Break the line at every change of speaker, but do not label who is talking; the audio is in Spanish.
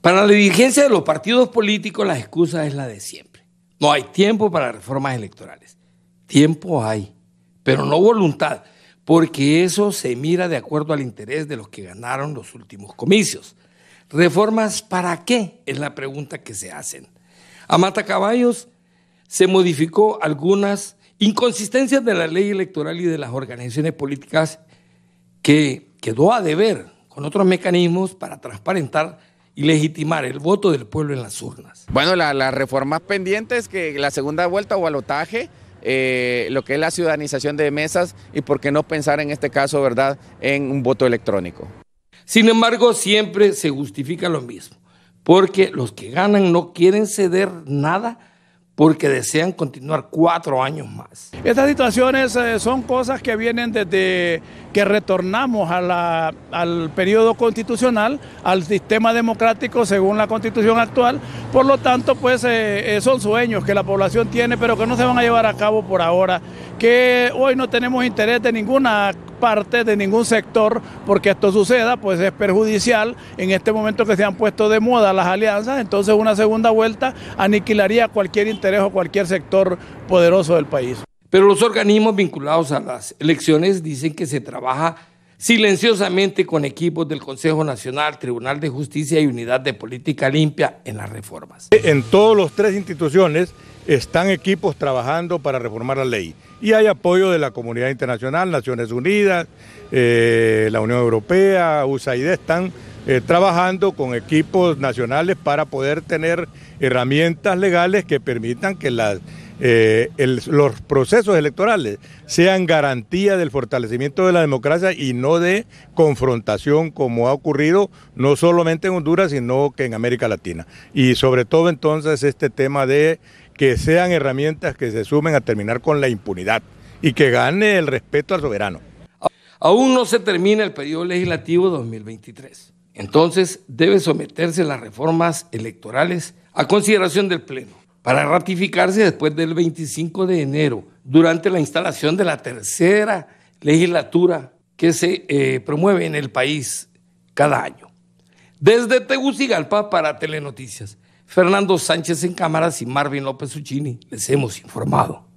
Para la dirigencia de los partidos políticos la excusa es la de siempre. No hay tiempo para reformas electorales. Tiempo hay, pero no voluntad, porque eso se mira de acuerdo al interés de los que ganaron los últimos comicios. ¿Reformas para qué? Es la pregunta que se hacen. A Matacaballos se modificó algunas inconsistencias de la ley electoral y de las organizaciones políticas que quedó a deber con otros mecanismos para transparentar y legitimar el voto del pueblo en las urnas.
Bueno, las reformas pendientes, que la segunda vuelta o alotaje, eh, lo que es la ciudadanización de mesas y por qué no pensar en este caso, ¿verdad?, en un voto electrónico.
Sin embargo, siempre se justifica lo mismo, porque los que ganan no quieren ceder nada porque desean continuar cuatro años más.
Estas situaciones eh, son cosas que vienen desde que retornamos al periodo constitucional, al sistema democrático según la constitución actual. Por lo tanto, pues eh, eh, son sueños que la población tiene, pero que no se van a llevar a cabo por ahora, que hoy no tenemos interés de ninguna parte de ningún sector, porque esto suceda, pues es perjudicial en este momento que se han puesto de moda las alianzas, entonces una segunda vuelta aniquilaría cualquier interés o cualquier sector poderoso del país.
Pero los organismos vinculados a las elecciones dicen que se trabaja silenciosamente con equipos del Consejo Nacional, Tribunal de Justicia y Unidad de Política Limpia en las reformas.
En todas las tres instituciones están equipos trabajando para reformar la ley y hay apoyo de la comunidad internacional, Naciones Unidas, eh, la Unión Europea, USAID están eh, trabajando con equipos nacionales para poder tener herramientas legales que permitan que eh, los procesos electorales sean garantía del fortalecimiento de la democracia y no de confrontación como ha ocurrido no solamente en Honduras, sino que en América Latina. Y sobre todo entonces este tema de que sean herramientas que se sumen a terminar con la impunidad y que gane el respeto al soberano.
Aún no se termina el periodo legislativo 2023. Entonces debe someterse las reformas electorales a consideración del Pleno para ratificarse después del 25 de enero, durante la instalación de la tercera legislatura que se eh, promueve en el país cada año. Desde Tegucigalpa para Telenoticias, Fernando Sánchez en cámaras y Marvin López uccini les hemos informado.